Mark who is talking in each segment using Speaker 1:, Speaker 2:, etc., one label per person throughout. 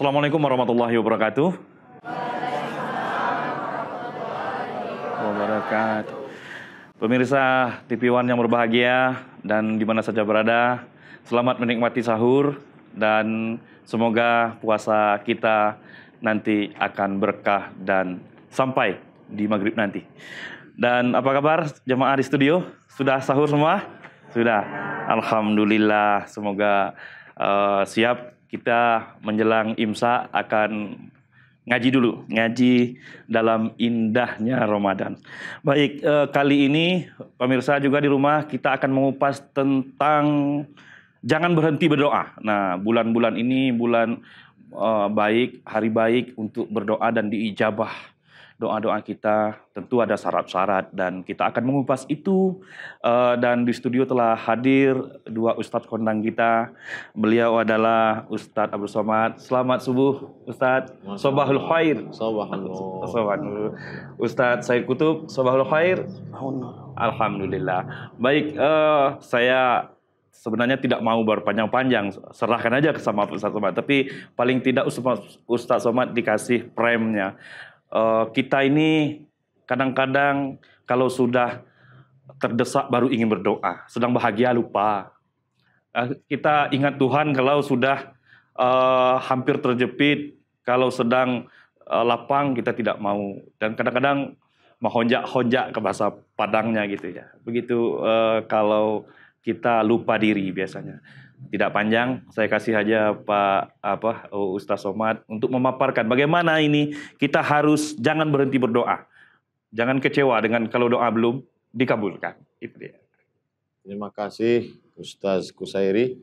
Speaker 1: Assalamualaikum warahmatullahi wabarakatuh. Wabarakatuh. Pemirsa TV One yang berbahagia dan di mana saja berada, selamat menikmati sahur dan semoga puasa kita nanti akan berkah dan sampai di maghrib nanti. Dan apa kabar jemaah di studio? Sudah sahur semua? Sudah. Alhamdulillah, semoga uh, siap kita menjelang imsak akan ngaji dulu, ngaji dalam indahnya Ramadan. Baik, eh, kali ini pemirsa juga di rumah kita akan mengupas tentang jangan berhenti berdoa. Nah, bulan-bulan ini bulan eh, baik, hari baik untuk berdoa dan diijabah doa-doa kita. Tentu ada syarat-syarat dan kita akan mengupas itu. Eh, dan di studio telah hadir dua ustadz kondang kita. Beliau adalah Ustadz Abdul Somad. Selamat subuh Ustadz. Sobahul Khair. Sobahul. Ustadz Said Kutub. Sobahul Khair. Alhamdulillah. Baik, uh, saya sebenarnya tidak mau berpanjang-panjang, serahkan aja ke sama Ustaz Somad. Tapi paling tidak Ustaz Somad dikasih premnya uh, kita ini kadang-kadang kalau sudah terdesak baru ingin berdoa, sedang bahagia lupa. Uh, kita ingat Tuhan kalau sudah uh, hampir terjepit, kalau sedang uh, lapang kita tidak mau dan kadang-kadang mahonjak-honjak ke bahasa Padangnya gitu ya. Begitu uh, kalau kita lupa diri biasanya tidak panjang, saya kasih aja Pak apa Ustaz Somad untuk memaparkan bagaimana ini kita harus jangan berhenti berdoa. Jangan kecewa dengan kalau doa belum dikabulkan. Itu dia.
Speaker 2: Terima kasih Ustaz Kusairi.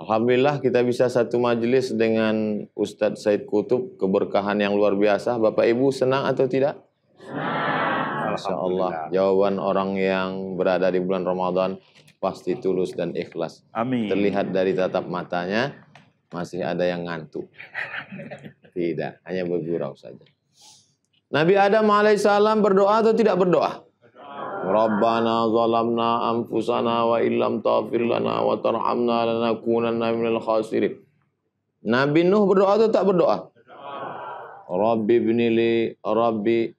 Speaker 2: Alhamdulillah kita bisa satu majelis dengan Ustadz Said Kutub, keberkahan yang luar biasa. Bapak Ibu senang atau tidak? Senang. Masya Allah. Jawaban orang yang berada di bulan Ramadan pasti tulus dan ikhlas. Amin. Terlihat dari tatap matanya masih ada yang ngantuk. Tidak, hanya bergurau saja. Nabi Adam alaihissalam berdoa atau tidak berdoa? Rabbana zalamna anfusana wa illam taghfir lana wa tarhamna lanakunanna minal khasirin. Nabi Nuh berdoa atau tak berdoa? Rabbi ibnili rabbi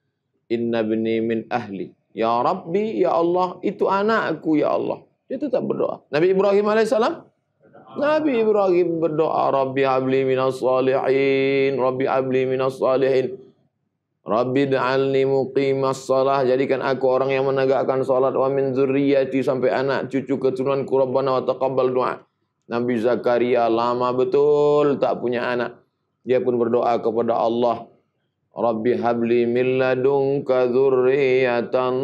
Speaker 2: Inna bni min ahli. Ya Rabbi, ya Allah, itu anakku ya Allah. Dia tetap berdoa. Nabi Ibrahim alaihissalam Nabi Ibrahim berdoa, Rabbi habli minas salihin, Rabbi habli minas salihin. Rabbi da'alni muqimas salah Jadikan aku orang yang menegakkan salat Wa min zurriyati sampai anak cucu keturunanku Rabbana wa taqabbal doa Nabi Zakaria lama betul tak punya anak Dia pun berdoa kepada Allah Rabbi habli min ladunka dzurriatan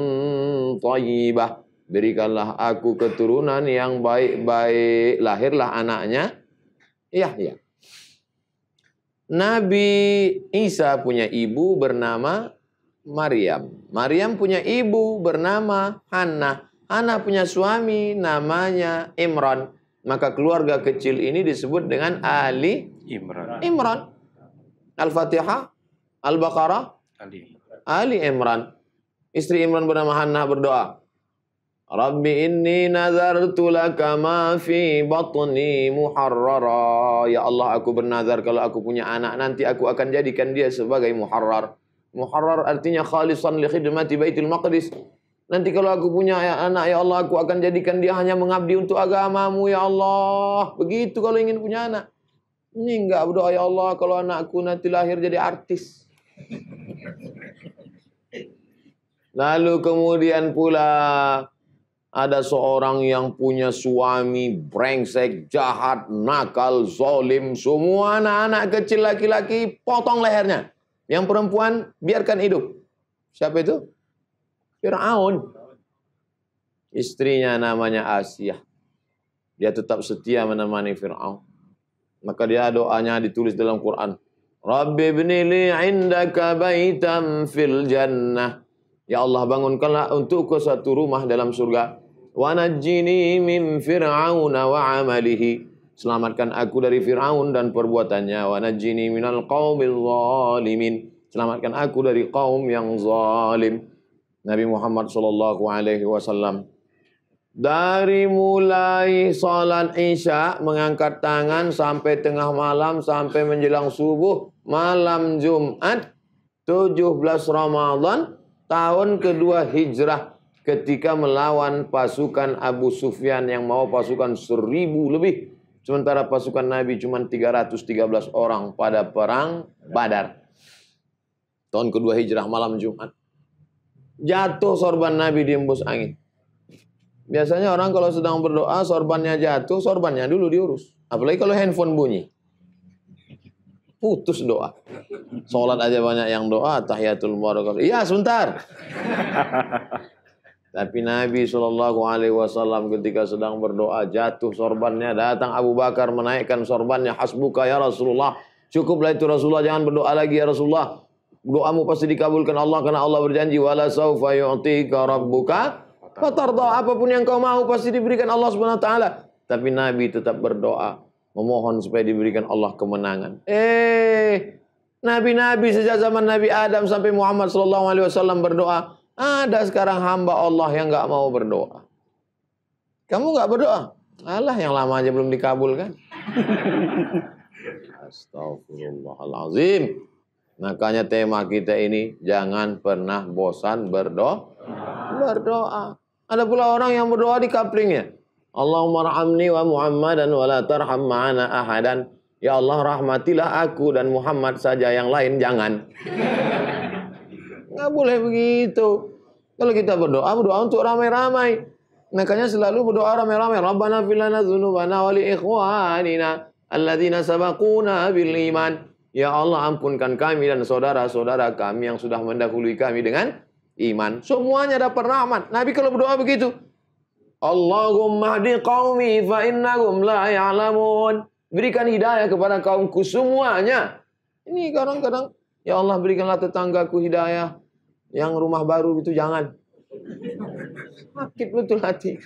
Speaker 2: thayyibah. Berikanlah aku keturunan yang baik-baik. Lahirlah anaknya Yahya. Nabi Isa punya ibu bernama Maryam. Maryam punya ibu bernama Hannah. Hannah punya suami namanya Imran. Maka keluarga kecil ini disebut dengan Ali Imran. Imran. Al-Fatihah Al-Baqarah? Ali. Ali Imran. Istri Imran bernama Hannah berdoa. Rabbi inni nazartu laka ma fi batni muharrara. Ya Allah aku bernazar kalau aku punya anak nanti aku akan jadikan dia sebagai muharrar. Muharrar artinya khalisan li khidmati Baitul Maqdis. Nanti kalau aku punya anak ya Allah aku akan jadikan dia hanya mengabdi untuk agamamu ya Allah. Begitu kalau ingin punya anak. Ini enggak berdoa ya Allah kalau anakku nanti lahir jadi artis. Lalu kemudian pula ada seorang yang punya suami brengsek, jahat, nakal, zolim. Semua anak-anak kecil laki-laki potong lehernya. Yang perempuan biarkan hidup. Siapa itu? Fir'aun. Istrinya namanya Asia. Dia tetap setia menemani Fir'aun. Maka dia doanya ditulis dalam Quran. Rabbi ibni li indaka baitan fil jannah. Ya Allah bangunkanlah untukku satu rumah dalam surga. Wa najjini min fir'aun wa amalihi. Selamatkan aku dari Fir'aun dan perbuatannya. Wa najjini minal qawmil zalimin. Selamatkan aku dari kaum yang zalim. Nabi Muhammad sallallahu alaihi wasallam dari mulai sholat isya mengangkat tangan sampai tengah malam sampai menjelang subuh malam Jumat 17 Ramadan tahun kedua hijrah ketika melawan pasukan Abu Sufyan yang mau pasukan seribu lebih sementara pasukan Nabi cuma 313 orang pada perang Badar tahun kedua hijrah malam Jumat jatuh sorban Nabi di embus angin Biasanya orang kalau sedang berdoa, sorbannya jatuh, sorbannya dulu diurus. Apalagi kalau handphone bunyi. Putus doa. Sholat aja banyak yang doa, tahiyatul barakatuh. Iya, sebentar. Tapi Nabi Shallallahu Alaihi Wasallam ketika sedang berdoa jatuh sorbannya datang Abu Bakar menaikkan sorbannya hasbuka ya Rasulullah cukuplah itu Rasulullah jangan berdoa lagi ya Rasulullah doamu pasti dikabulkan Allah karena Allah berjanji wala saufa yu'tika rabbuka doa apapun yang kau mau pasti diberikan Allah Subhanahu wa taala. Tapi Nabi tetap berdoa, memohon supaya diberikan Allah kemenangan. Eh, nabi-nabi sejak zaman Nabi Adam sampai Muhammad sallallahu alaihi wasallam berdoa, ada sekarang hamba Allah yang nggak mau berdoa. Kamu nggak berdoa? Allah yang lama aja belum dikabulkan. Astagfirullahalazim. Makanya tema kita ini jangan pernah bosan berdoa. Berdoa. Ada pula orang yang berdoa di kaplingnya. Allahumma rahamni wa Muhammadan wa la tarham ma'ana ahadan. Ya Allah rahmatilah aku dan Muhammad saja yang lain jangan. Nggak boleh begitu. Kalau kita berdoa, berdoa untuk ramai-ramai. Makanya selalu berdoa ramai-ramai. Rabbana filana zunubana wa li ikhwanina alladzina sabakuna bil iman. Ya Allah ampunkan kami dan saudara-saudara kami yang sudah mendahului kami dengan iman. Semuanya dapat rahmat. Nabi kalau berdoa begitu. Allahumma hadi qawmi fa innahum la ya'lamun. Berikan hidayah kepada kaumku semuanya. Ini kadang-kadang ya Allah berikanlah tetanggaku hidayah yang rumah baru itu jangan. Sakit betul hati.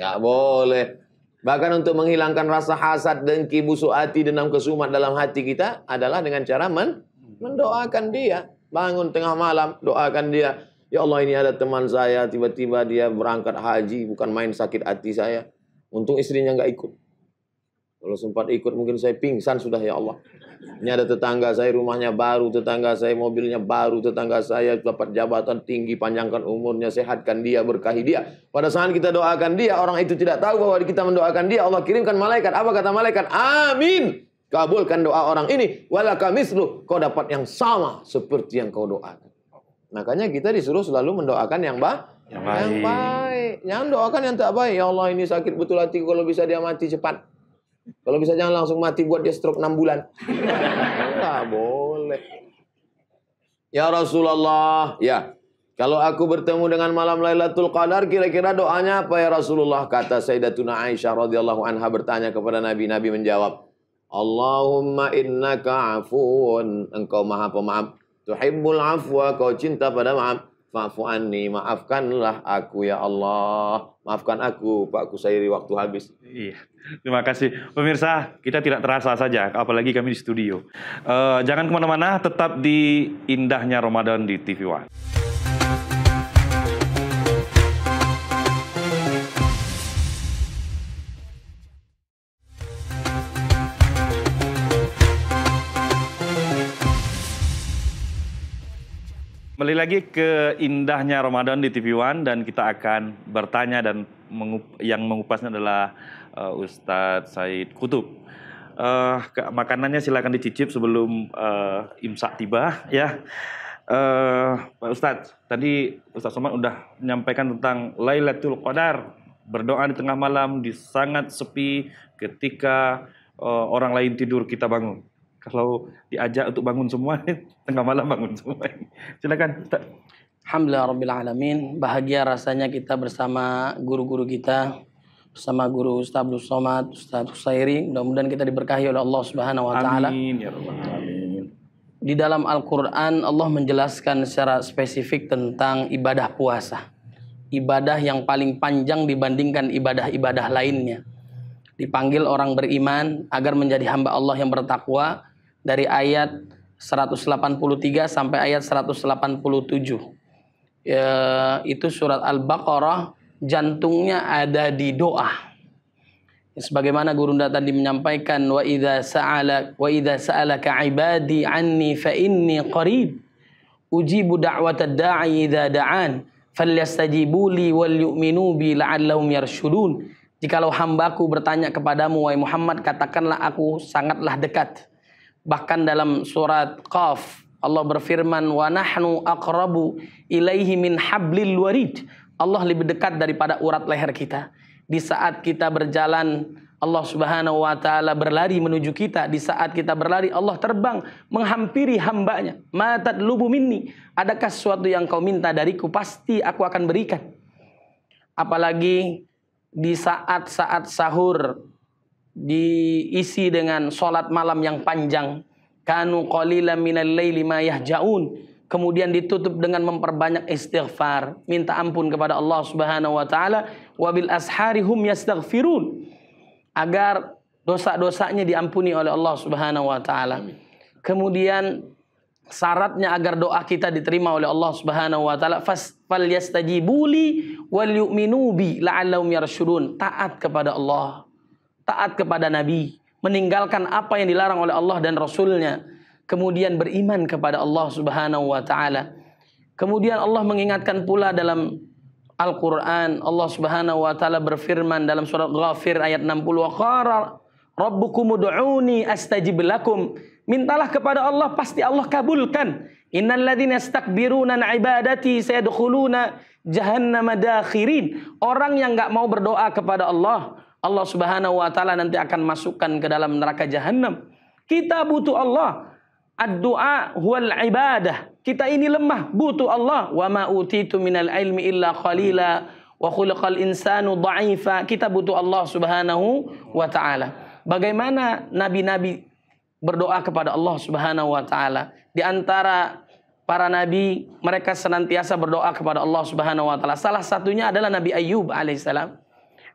Speaker 2: Gak boleh. Bahkan untuk menghilangkan rasa hasad dan kibusu hati dendam kesumat dalam hati kita adalah dengan cara men mendoakan dia. Bangun tengah malam, doakan dia. Ya Allah ini ada teman saya, tiba-tiba dia berangkat haji, bukan main sakit hati saya. Untung istrinya nggak ikut. Kalau sempat ikut mungkin saya pingsan sudah ya Allah. Ini ada tetangga saya rumahnya baru, tetangga saya mobilnya baru, tetangga saya dapat jabatan tinggi, panjangkan umurnya, sehatkan dia, berkahi dia. Pada saat kita doakan dia, orang itu tidak tahu bahwa kita mendoakan dia, Allah kirimkan malaikat. Apa kata malaikat? Amin. Kabulkan doa orang ini. Wala kamislu. Kau dapat yang sama seperti yang kau doakan. Makanya kita disuruh selalu mendoakan yang, ba yang,
Speaker 1: baik. yang baik.
Speaker 2: yang doakan yang tak baik. Ya Allah ini sakit betul hati Kalau bisa dia mati cepat. Kalau bisa jangan langsung mati buat dia stroke 6 bulan.
Speaker 1: Enggak
Speaker 2: boleh. Ya Rasulullah. Ya. Kalau aku bertemu dengan malam Lailatul Qadar, kira-kira doanya apa ya Rasulullah? Kata Sayyidatuna Aisyah radhiyallahu anha bertanya kepada Nabi. Nabi menjawab, Allahumma innaka afuun. Engkau maha pemaaf. Tuhibbul afwa. Kau cinta pada maaf. Fa'fu anni. Maafkanlah
Speaker 1: aku ya Allah. Maafkan aku Pak Kusairi waktu
Speaker 2: habis. Iya.
Speaker 1: Terima kasih. Pemirsa, kita tidak terasa saja. Apalagi kami di studio. Uh, jangan kemana-mana. Tetap di indahnya Ramadan di TV One. Kembali lagi ke indahnya Ramadan di TV One dan kita akan bertanya dan mengup yang mengupasnya adalah uh, Ustadz Said Kutub. Uh, makanannya silakan dicicip sebelum uh, imsak tiba ya. Uh, Pak Ustadz, tadi Ustadz Somad udah menyampaikan tentang Lailatul Qadar, berdoa di tengah malam di sangat sepi ketika uh, orang lain tidur kita bangun. Kalau diajak untuk bangun semua, tengah malam bangun semua. Silakan. Alhamdulillah Rabbil Alamin. Bahagia
Speaker 3: rasanya kita bersama guru-guru kita. Bersama guru Ustaz Abdul Somad, Ustaz Husairi. Mudah-mudahan kita diberkahi oleh Allah Subhanahu Wa Ta'ala. Amin. Ya Rabbal
Speaker 1: Alamin.
Speaker 3: Di dalam Al-Quran Allah menjelaskan secara spesifik tentang ibadah puasa. Ibadah yang paling panjang dibandingkan ibadah-ibadah lainnya dipanggil orang beriman agar menjadi hamba Allah yang bertakwa dari ayat 183 sampai ayat 187. E, ya, itu surat Al-Baqarah jantungnya ada di doa. Sebagaimana gurunda tadi menyampaikan wa idza sa'ala wa idza sa'alaka ibadi anni fa inni qarib ujibu da'watad da'i idza da'an falyastajibu li wal yu'minu bi la'allahum yarshudun. Jikalau hambaku bertanya kepadamu, wahai Muhammad, katakanlah aku sangatlah dekat. Bahkan dalam surat Qaf Allah berfirman wa nahnu aqrabu ilaihi min hablil warid. Allah lebih dekat daripada urat leher kita. Di saat kita berjalan Allah Subhanahu wa taala berlari menuju kita di saat kita berlari Allah terbang menghampiri hambanya matat lubu minni adakah sesuatu yang kau minta dariku pasti aku akan berikan apalagi di saat-saat sahur diisi dengan sholat malam yang panjang. Kanu qalila minal laili ma yahjaun. Kemudian ditutup dengan memperbanyak istighfar, minta ampun kepada Allah Subhanahu wa taala, wabil ashari hum yastaghfirun. Agar dosa-dosanya diampuni oleh Allah Subhanahu wa taala. Kemudian syaratnya agar doa kita diterima oleh Allah Subhanahu wa taala yastajibuli wal yu'minu bi la'allahum yarsyudun. Taat kepada Allah taat kepada Nabi, meninggalkan apa yang dilarang oleh Allah dan Rasulnya, kemudian beriman kepada Allah Subhanahu wa taala. Kemudian Allah mengingatkan pula dalam Al-Qur'an, Allah Subhanahu wa taala berfirman dalam surat Ghafir ayat 60, "Wa qara rabbukum ud'uni astajib lakum." Mintalah kepada Allah pasti Allah kabulkan. Innalladzina yastakbiruna 'an ibadati sayadkhuluna jahannama dakhirin. Orang yang nggak mau berdoa kepada Allah, Allah Subhanahu wa taala nanti akan masukkan ke dalam neraka jahanam. Kita butuh Allah. Ad-du'a huwal ibadah. Kita ini lemah, butuh Allah. Wa ma utitu minal ilmi illa qalila wa khulqal insanu dha'ifa. Kita butuh Allah Subhanahu wa taala. Bagaimana nabi-nabi berdoa kepada Allah Subhanahu wa taala? Di antara para nabi mereka senantiasa berdoa kepada Allah Subhanahu wa taala. Salah satunya adalah Nabi Ayub alaihissalam.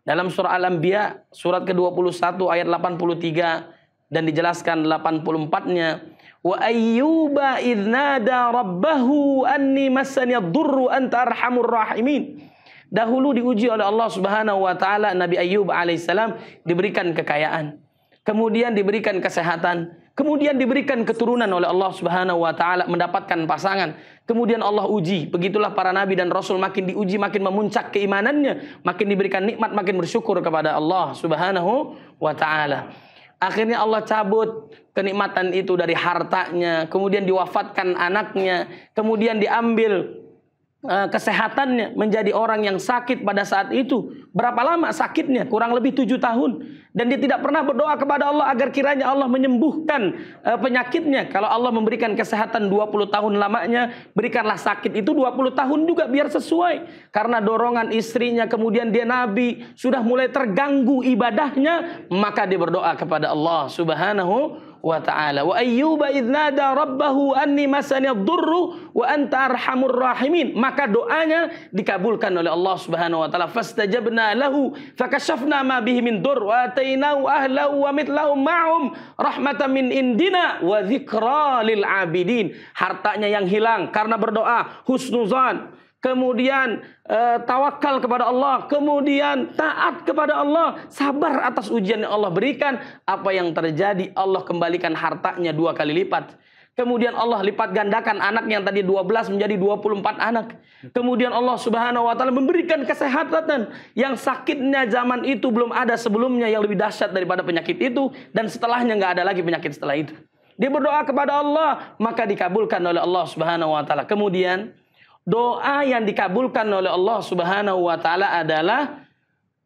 Speaker 3: Dalam surah Al-Anbiya surat ke-21 ayat 83 dan dijelaskan 84-nya Wa ayyuba idnada rabbahu anni massani ad-durru anta arhamur rahimin. Dahulu diuji oleh Allah Subhanahu wa taala Nabi Ayyub alaihissalam diberikan kekayaan, kemudian diberikan kesehatan, kemudian diberikan keturunan oleh Allah Subhanahu wa taala mendapatkan pasangan Kemudian Allah uji, begitulah para nabi dan rasul makin diuji, makin memuncak keimanannya, makin diberikan nikmat, makin bersyukur kepada Allah Subhanahu wa taala. Akhirnya Allah cabut kenikmatan itu dari hartanya, kemudian diwafatkan anaknya, kemudian diambil Eh, kesehatannya menjadi orang yang sakit pada saat itu berapa lama sakitnya kurang lebih tujuh tahun dan dia tidak pernah berdoa kepada Allah agar kiranya Allah menyembuhkan eh, penyakitnya kalau Allah memberikan kesehatan 20 tahun lamanya berikanlah sakit itu 20 tahun juga biar sesuai karena dorongan istrinya kemudian dia nabi sudah mulai terganggu ibadahnya maka dia berdoa kepada Allah subhanahu wa ta'ala. Wa ayyuba idnada rabbahu anni masani ad durru wa anta arhamur rahimin. Maka doanya dikabulkan oleh Allah subhanahu wa ta'ala. Fastajabna lahu fakashafna ma bihi min dur wa atainahu ahlahu wa mitlahu ma'hum rahmatan min indina wa dzikra lil abidin. Hartanya yang hilang karena berdoa. Husnuzan kemudian eh, tawakal kepada Allah, kemudian taat kepada Allah, sabar atas ujian yang Allah berikan, apa yang terjadi Allah kembalikan hartanya dua kali lipat. Kemudian Allah lipat gandakan anak yang tadi 12 menjadi 24 anak. Kemudian Allah Subhanahu wa taala memberikan kesehatan yang sakitnya zaman itu belum ada sebelumnya yang lebih dahsyat daripada penyakit itu dan setelahnya nggak ada lagi penyakit setelah itu. Dia berdoa kepada Allah, maka dikabulkan oleh Allah Subhanahu wa taala. Kemudian doa yang dikabulkan oleh Allah Subhanahu wa taala adalah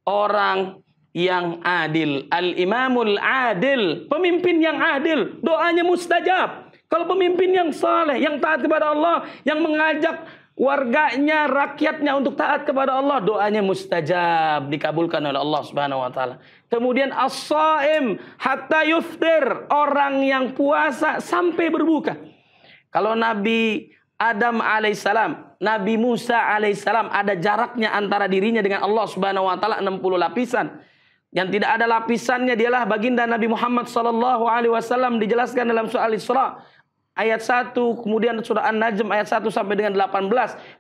Speaker 3: orang yang adil. Al-imamul adil, pemimpin yang adil, doanya mustajab. Kalau pemimpin yang saleh, yang taat kepada Allah, yang mengajak warganya, rakyatnya untuk taat kepada Allah, doanya mustajab, dikabulkan oleh Allah Subhanahu wa taala. Kemudian as saim hatta yuftir, orang yang puasa sampai berbuka. Kalau Nabi Adam alaihissalam, Nabi Musa alaihissalam ada jaraknya antara dirinya dengan Allah Subhanahu wa taala 60 lapisan. Yang tidak ada lapisannya dialah baginda Nabi Muhammad sallallahu alaihi wasallam dijelaskan dalam surah Al-Isra ayat 1 kemudian surah An-Najm ayat 1 sampai dengan 18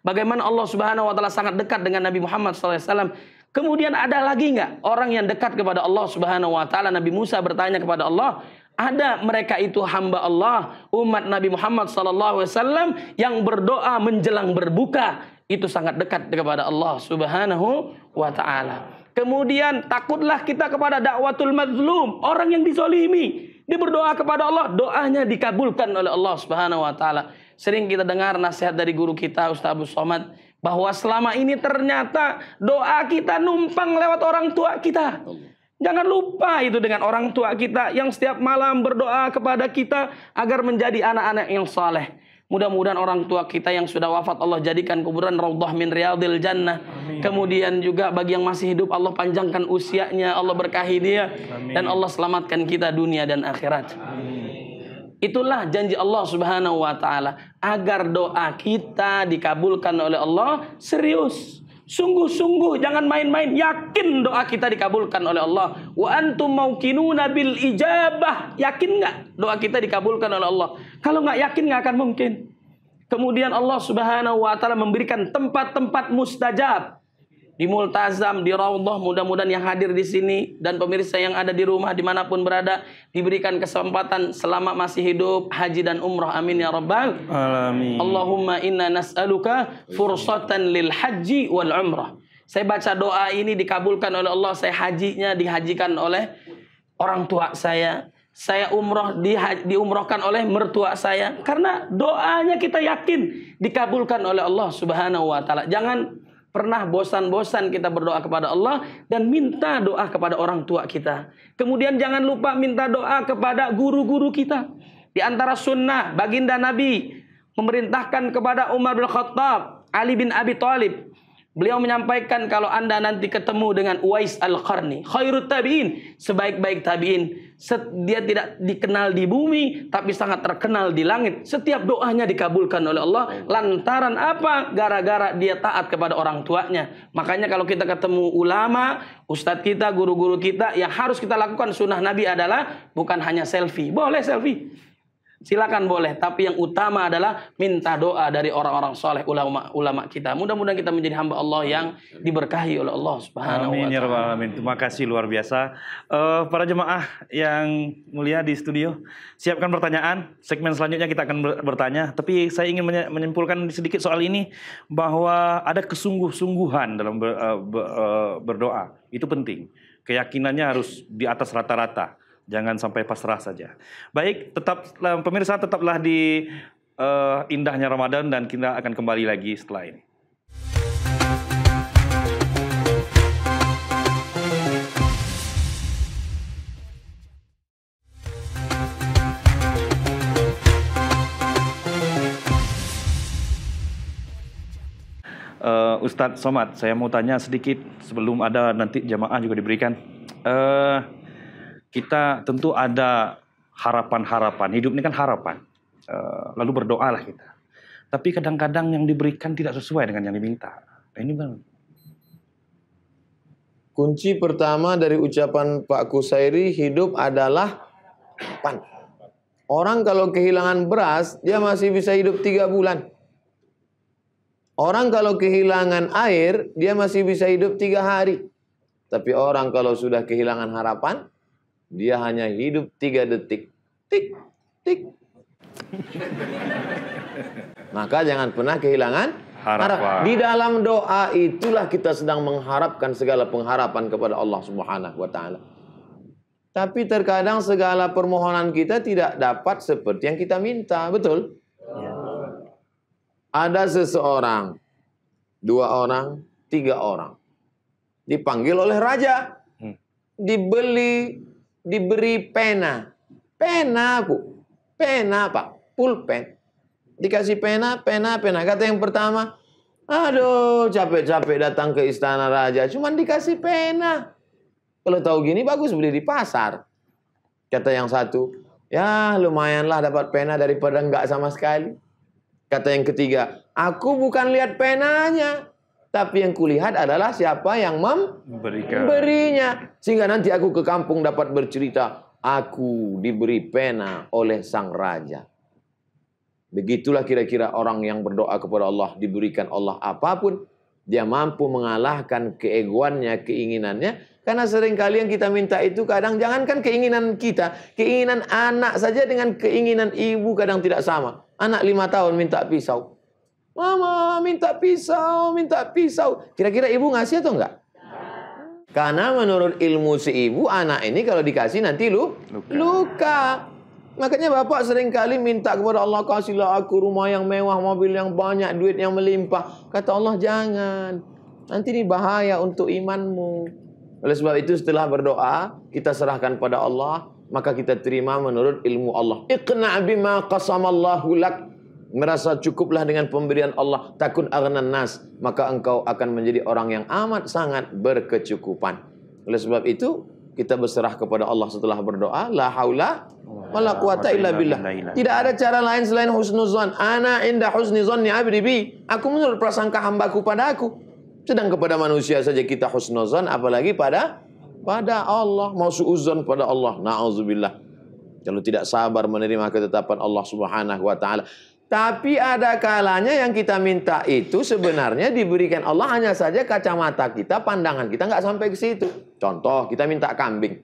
Speaker 3: bagaimana Allah Subhanahu wa taala sangat dekat dengan Nabi Muhammad sallallahu alaihi wasallam. Kemudian ada lagi nggak orang yang dekat kepada Allah Subhanahu wa taala Nabi Musa bertanya kepada Allah ada mereka itu hamba Allah, umat Nabi Muhammad SAW yang berdoa menjelang berbuka. Itu sangat dekat kepada Allah Subhanahu wa Ta'ala. Kemudian takutlah kita kepada dakwatul mazlum, orang yang disolimi Dia berdoa kepada Allah, doanya dikabulkan oleh Allah Subhanahu wa taala. Sering kita dengar nasihat dari guru kita Ustaz Abu Somad bahwa selama ini ternyata doa kita numpang lewat orang tua kita. Jangan lupa itu dengan orang tua kita yang setiap malam berdoa kepada kita agar menjadi anak-anak yang saleh. Mudah-mudahan orang tua kita yang sudah wafat Allah jadikan kuburan raudhah min riyadil jannah. Amin. Kemudian juga bagi yang masih hidup Allah panjangkan usianya, Allah berkahi dia Amin. dan Allah selamatkan kita dunia dan akhirat. Amin. Itulah janji Allah Subhanahu wa taala agar doa kita dikabulkan oleh Allah serius. Sungguh-sungguh jangan main-main yakin doa kita dikabulkan oleh Allah. Wa antum mauqinuna bil ijabah. Yakin nggak doa kita dikabulkan oleh Allah? Kalau nggak yakin nggak akan mungkin. Kemudian Allah Subhanahu wa taala memberikan tempat-tempat mustajab di Multazam, di Raudhah, mudah-mudahan yang hadir di sini dan pemirsa yang ada di rumah dimanapun berada diberikan kesempatan selama masih hidup haji dan umrah. Amin ya rabbal
Speaker 1: alamin.
Speaker 3: Allahumma inna nas'aluka fursatan lil haji wal umrah. Saya baca doa ini dikabulkan oleh Allah. Saya hajinya dihajikan oleh orang tua saya. Saya umroh di, diumrohkan oleh mertua saya. Karena doanya kita yakin dikabulkan oleh Allah subhanahu wa ta'ala. Jangan pernah bosan-bosan kita berdoa kepada Allah dan minta doa kepada orang tua kita. Kemudian jangan lupa minta doa kepada guru-guru kita. Di antara sunnah baginda Nabi memerintahkan kepada Umar bin Khattab, Ali bin Abi Thalib Beliau menyampaikan kalau Anda nanti ketemu dengan Uwais Al-Qarni, khairut tabi'in, sebaik-baik tabi'in. Dia tidak dikenal di bumi, tapi sangat terkenal di langit. Setiap doanya dikabulkan oleh Allah. Lantaran apa? Gara-gara dia taat kepada orang tuanya. Makanya kalau kita ketemu ulama, ustadz kita, guru-guru kita, yang harus kita lakukan sunnah Nabi adalah bukan hanya selfie. Boleh selfie silakan boleh. Tapi yang utama adalah minta doa dari orang-orang soleh ulama-ulama kita. Mudah-mudahan kita menjadi hamba Allah yang
Speaker 1: diberkahi oleh Allah Subhanahu Amin ya Amin. Terima kasih luar biasa. Uh, para jemaah yang mulia di studio, siapkan pertanyaan. Segmen selanjutnya kita akan bertanya. Tapi saya ingin menyimpulkan sedikit soal ini bahwa ada kesungguh-sungguhan dalam ber, uh, eh, ber, uh, eh, berdoa. Itu penting. Keyakinannya harus di atas rata-rata Jangan sampai pasrah saja. Baik, tetap pemirsa tetaplah di uh, indahnya Ramadan dan kita akan kembali lagi setelah ini. Eh, Ustadz Somad, saya mau tanya sedikit sebelum ada nanti jamaah juga diberikan. Uh, kita tentu ada harapan-harapan. Hidup ini kan harapan. Eh, lalu berdoalah kita. Tapi kadang-kadang yang diberikan tidak sesuai dengan yang diminta. Nah, ini benar.
Speaker 2: Kunci pertama dari ucapan Pak Kusairi, hidup adalah harapan. Orang kalau kehilangan beras, dia masih bisa hidup tiga bulan. Orang kalau kehilangan air, dia masih bisa hidup tiga hari. Tapi orang kalau sudah kehilangan harapan, dia hanya hidup tiga detik. Tik, tik. Maka jangan pernah kehilangan harapan. Di dalam doa itulah kita sedang mengharapkan segala pengharapan kepada Allah Subhanahu wa taala. Tapi terkadang segala permohonan kita tidak dapat seperti yang kita minta, betul? Ya. Ada seseorang, dua orang, tiga orang dipanggil oleh raja, hmm. dibeli diberi pena. Pena aku. Pena apa pulpen. Dikasih pena, pena, pena. Kata yang pertama, aduh capek-capek datang ke istana raja. Cuman dikasih pena. Kalau tahu gini bagus beli di pasar. Kata yang satu, ya lumayanlah dapat pena daripada enggak sama sekali. Kata yang ketiga, aku bukan lihat penanya, tapi yang kulihat adalah siapa yang
Speaker 1: memberinya.
Speaker 2: Sehingga nanti aku ke kampung dapat bercerita, aku diberi pena oleh sang raja. Begitulah kira-kira orang yang berdoa kepada Allah diberikan Allah apapun, dia mampu mengalahkan keegoannya, keinginannya. Karena seringkali yang kita minta itu kadang jangankan keinginan kita, keinginan anak saja dengan keinginan ibu kadang tidak sama. Anak lima tahun minta pisau, Mama minta pisau, minta pisau. Kira-kira ibu ngasih atau enggak? Karena menurut ilmu si ibu, anak ini kalau dikasih nanti lu luka. luka. Makanya bapak seringkali minta kepada Allah, kasihlah aku rumah yang mewah, mobil yang banyak, duit yang melimpah. Kata Allah, jangan. Nanti ini bahaya untuk imanmu. Oleh sebab itu setelah berdoa, kita serahkan pada Allah, maka kita terima menurut ilmu Allah. Iqna bima qasamallahu lak merasa cukuplah dengan pemberian Allah takun agnan nas maka engkau akan menjadi orang yang amat sangat berkecukupan oleh sebab itu kita berserah kepada Allah setelah berdoa la haula wala quwata illa billah tidak ada cara lain selain husnuzan ana inda zanni abdi bi aku menurut prasangka hambaku pada aku sedang kepada manusia saja kita husnuzan apalagi pada pada Allah mau suuzon pada Allah naudzubillah kalau tidak sabar menerima ketetapan Allah Subhanahu wa taala tapi ada kalanya yang kita minta itu sebenarnya diberikan Allah hanya saja kacamata kita, pandangan kita nggak sampai ke situ. Contoh, kita minta kambing.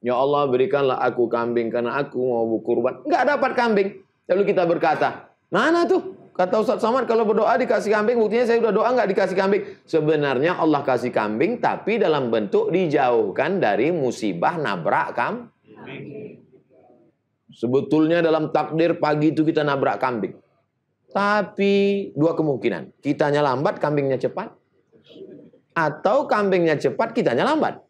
Speaker 2: Ya Allah berikanlah aku kambing karena aku mau berkurban. Nggak dapat kambing. Lalu kita berkata, mana tuh? Kata Ustaz Samad kalau berdoa dikasih kambing, buktinya saya sudah doa nggak dikasih kambing. Sebenarnya Allah kasih kambing tapi dalam bentuk dijauhkan dari musibah nabrak kam Sebetulnya dalam takdir pagi itu kita nabrak kambing. Tapi dua kemungkinan. Kitanya lambat, kambingnya cepat. Atau kambingnya cepat, kitanya lambat.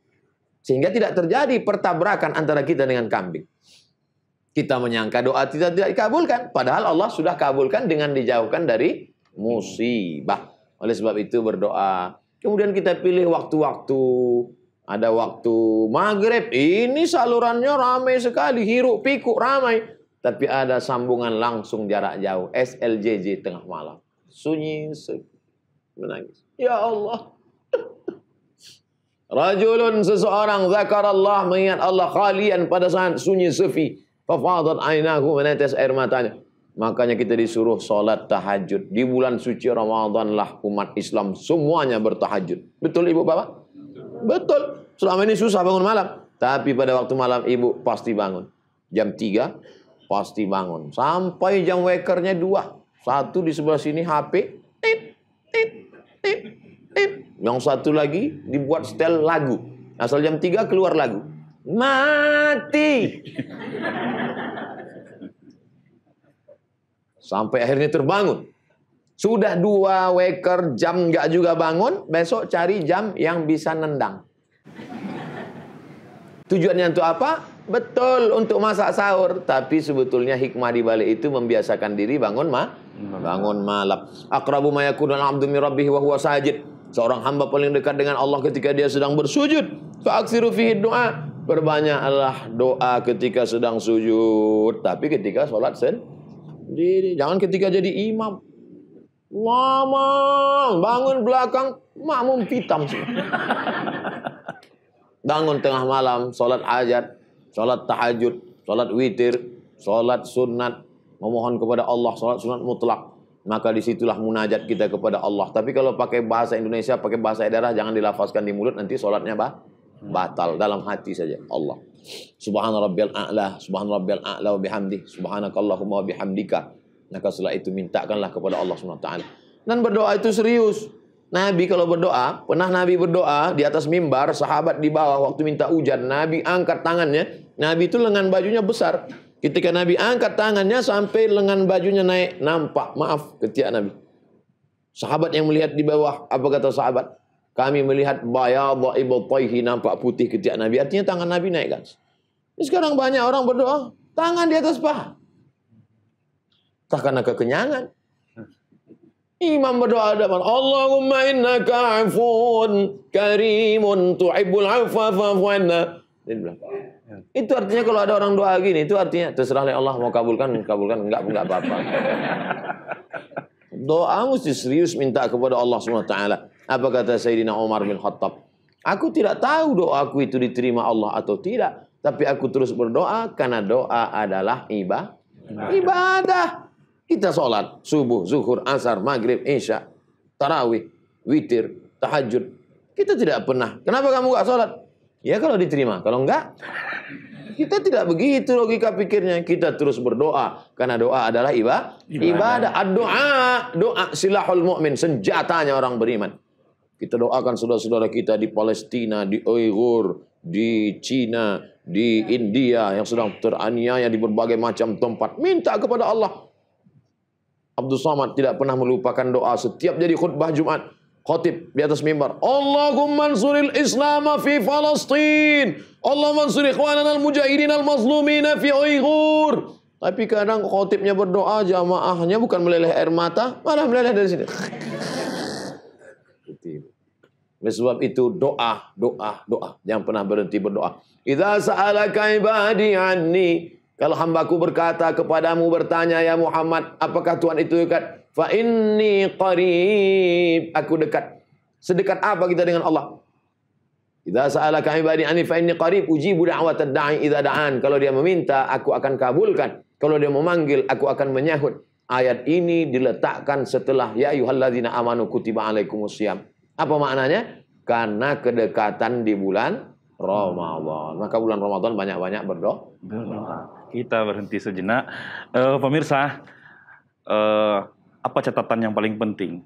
Speaker 2: Sehingga tidak terjadi pertabrakan antara kita dengan kambing. Kita menyangka doa kita tidak dikabulkan. Padahal Allah sudah kabulkan dengan dijauhkan dari musibah. Oleh sebab itu berdoa. Kemudian kita pilih waktu-waktu ada waktu maghrib, ini salurannya ramai sekali, hiruk pikuk ramai. Tapi ada sambungan langsung jarak jauh, SLJJ tengah malam. Sunyi, menangis. Ya Allah. Rajulun seseorang zakar Allah mengingat Allah kalian pada saat sunyi sepi. Fafadat ainahu menetes air matanya. Makanya kita disuruh sholat tahajud. Di bulan suci Ramadan lah umat Islam semuanya bertahajud. Betul ibu bapak? Betul. Selama ini susah bangun malam. Tapi pada waktu malam ibu pasti bangun. Jam 3 pasti bangun. Sampai jam wakernya dua. Satu di sebelah sini HP. Tit, tit, tit, tit. Yang satu lagi dibuat setel lagu. Asal jam 3 keluar lagu. Mati. Sampai akhirnya terbangun. Sudah dua waker jam nggak juga bangun, besok cari jam yang bisa nendang. Tujuannya untuk apa? Betul untuk masak sahur, tapi sebetulnya hikmah di balik itu membiasakan diri bangun ma bangun malam. Akrabu mayakunul abdu min wa huwa sajid. Seorang hamba paling dekat dengan Allah ketika dia sedang bersujud. Fa'aksiru fihi doa. berbanyaklah doa ketika sedang sujud, tapi ketika sholat sen Jangan ketika jadi imam. Mamang, bangun belakang, makmum hitam sih. Bangun tengah malam, sholat ajat, sholat tahajud, sholat witir, sholat sunat, memohon kepada Allah, sholat sunat mutlak. Maka disitulah munajat kita kepada Allah. Tapi kalau pakai bahasa Indonesia, pakai bahasa daerah, jangan dilafazkan di mulut, nanti sholatnya bah, batal. Dalam hati saja, Allah. Subhanallah rabbil a'la, subhanallah rabbil a'la wa bihamdi, subhanakallahumma wa bihamdika. Maka setelah itu mintakanlah kepada Allah SWT. Dan berdoa itu serius. Nabi kalau berdoa, pernah Nabi berdoa di atas mimbar, sahabat di bawah waktu minta hujan. Nabi angkat tangannya, Nabi itu lengan bajunya besar. Ketika Nabi angkat tangannya sampai lengan bajunya naik, nampak, maaf ketika Nabi. Sahabat yang melihat di bawah, apa kata sahabat? Kami melihat ibu taihi nampak putih ketika Nabi. Artinya tangan Nabi naik kan. Sekarang banyak orang berdoa, tangan di atas paha. Tak karena kekenyangan. Imam berdoa depan Allahumma innaka afun karimun tuhibbul afwa fa'fu anna. Itu artinya kalau ada orang doa gini, itu artinya terserahlah Allah mau kabulkan, kabulkan enggak enggak apa-apa. Doa mesti serius minta kepada Allah SWT. Apa kata Sayyidina Umar bin Khattab? Aku tidak tahu doaku itu diterima Allah atau tidak. Tapi aku terus berdoa karena doa adalah ibadah. Ibadah. Kita sholat subuh, zuhur, asar, maghrib, isya, tarawih, witir, tahajud. Kita tidak pernah. Kenapa kamu gak sholat? Ya kalau diterima. Kalau enggak, kita tidak begitu logika pikirnya. Kita terus berdoa. Karena doa adalah ibadah. Ibadah. Doa, doa silahul mu'min. Senjatanya orang beriman. Kita doakan saudara-saudara kita di Palestina, di Uyghur, di Cina, di India yang sedang teraniaya di berbagai macam tempat. Minta kepada Allah Abdul Somad tidak pernah melupakan doa setiap jadi khutbah Jumat. Khotib di atas mimbar. Allahumma ansuril Islam fi Palestin. Allahumma ansur ikhwanan al-mujahidin al-mazlumin fi Uyghur. Tapi kadang khotibnya berdoa, jamaahnya bukan meleleh air mata, malah meleleh dari sini. Oleh sebab itu doa, doa, doa. Jangan pernah berhenti berdoa. Idza sa'alaka ibadi anni kalau hambaku berkata kepadamu bertanya ya Muhammad, apakah Tuhan itu dekat? Fa inni qarib, aku dekat. Sedekat apa kita dengan Allah? Idza sa'alaka ibadi anni fa inni qarib ujibu da'watad da'i idza da'an. Kalau dia meminta, aku akan kabulkan. Kalau dia memanggil, aku akan menyahut. Ayat ini diletakkan setelah ya ayyuhalladzina amanu kutiba alaikumusiyam. Apa maknanya? Karena kedekatan di bulan Ramadan. Maka bulan Ramadan banyak-banyak berdoa.
Speaker 1: Berdoa kita berhenti sejenak. Uh, pemirsa, uh, apa catatan yang paling penting?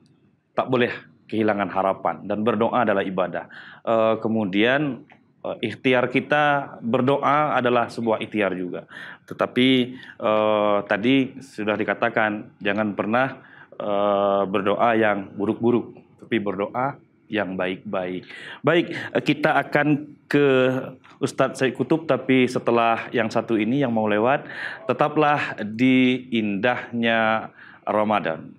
Speaker 1: Tak boleh kehilangan harapan dan berdoa adalah ibadah. Uh, kemudian uh, ikhtiar kita berdoa adalah sebuah ikhtiar juga. Tetapi uh, tadi sudah dikatakan jangan pernah uh, berdoa yang buruk-buruk, tapi berdoa yang baik-baik. Baik, kita akan ke Ustadz saya Kutub, tapi setelah yang satu ini yang mau lewat, tetaplah di indahnya Ramadan.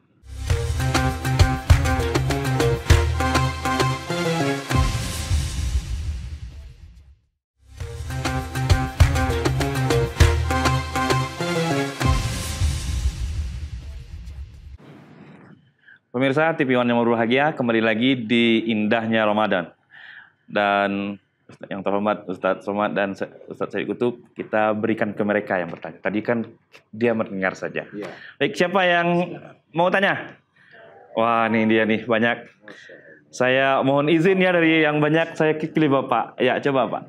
Speaker 1: Pemirsa TV One yang berbahagia, kembali lagi di indahnya Ramadan. Dan yang terhormat Ustadz Somad dan Ustadz Said Kutub, kita berikan ke mereka yang bertanya. Tadi kan dia mendengar saja. Ya. Baik, siapa yang mau tanya? Wah, ini dia nih banyak. Saya mohon izin ya dari yang banyak saya pilih Bapak. Ya, coba Pak.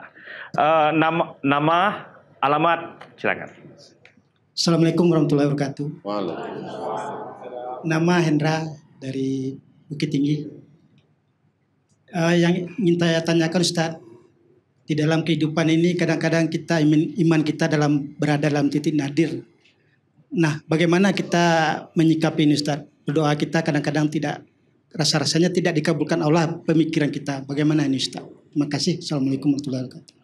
Speaker 1: Uh, nama, nama, alamat, silakan. Assalamualaikum warahmatullahi wabarakatuh. Waalaikumsalam.
Speaker 3: Nama Hendra
Speaker 1: dari Bukit Tinggi.
Speaker 3: Uh, yang ingin saya tanyakan Ustadz, di dalam kehidupan ini kadang-kadang kita iman, kita dalam berada dalam titik nadir. Nah, bagaimana kita menyikapi ini Ustaz? Berdoa kita kadang-kadang tidak rasa-rasanya tidak dikabulkan Allah pemikiran kita. Bagaimana ini Ustaz? Terima kasih. Assalamualaikum warahmatullahi wabarakatuh.